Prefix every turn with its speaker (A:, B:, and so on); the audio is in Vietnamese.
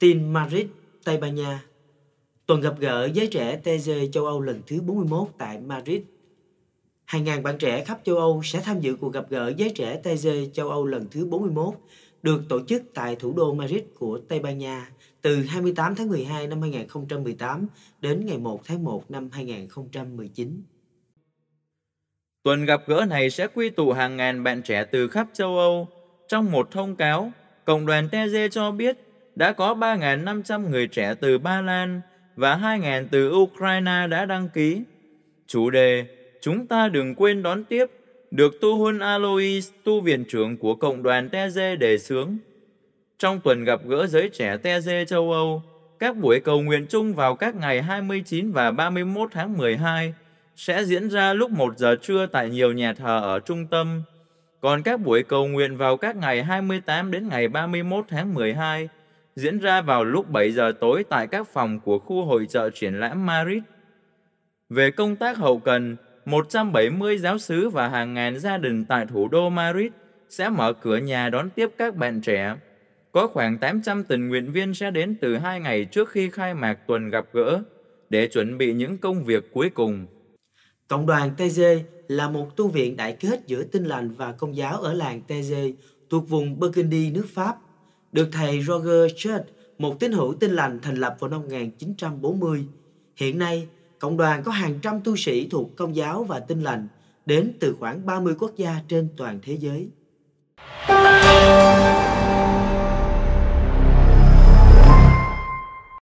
A: Team Madrid, Tây Ban Nha. Tuần gặp gỡ giới trẻ TG châu Âu lần thứ 41 tại Madrid. Hàng ngàn bạn trẻ khắp châu Âu sẽ tham dự cuộc gặp gỡ giới trẻ TG châu Âu lần thứ 41 được tổ chức tại thủ đô Madrid của Tây Ban Nha từ 28 tháng 12 năm 2018 đến ngày 1 tháng 1 năm 2019.
B: Tuần gặp gỡ này sẽ quy tụ hàng ngàn bạn trẻ từ khắp châu Âu. Trong một thông cáo, Cộng đoàn TG cho biết đã có 3.500 người trẻ từ Ba Lan và 2.000 từ Ukraine đã đăng ký. Chủ đề Chúng ta đừng quên đón tiếp được Tu Hun Alois, tu viện trưởng của Cộng đoàn Teje đề xướng. Trong tuần gặp gỡ giới trẻ Teje châu Âu, các buổi cầu nguyện chung vào các ngày 29 và 31 tháng 12 sẽ diễn ra lúc 1 giờ trưa tại nhiều nhà thờ ở trung tâm. Còn các buổi cầu nguyện vào các ngày 28 đến ngày 31 tháng 12 diễn ra vào lúc 7 giờ tối tại các phòng của khu hội trợ triển lãm Madrid. Về công tác hậu cần, 170 giáo sứ và hàng ngàn gia đình tại thủ đô Madrid sẽ mở cửa nhà đón tiếp các bạn trẻ. Có khoảng 800 tình nguyện viên sẽ đến từ hai ngày trước khi khai mạc tuần gặp gỡ để chuẩn bị những công việc
A: cuối cùng. Cộng đoàn TG là một tu viện đại kết giữa tinh lành và công giáo ở làng TG thuộc vùng Burgundy nước Pháp được thầy Roger Church, một tín hữu tin lành thành lập vào năm 1940. Hiện nay, cộng đoàn có hàng trăm tu sĩ thuộc công giáo và tin lành đến từ khoảng 30 quốc gia trên toàn thế giới.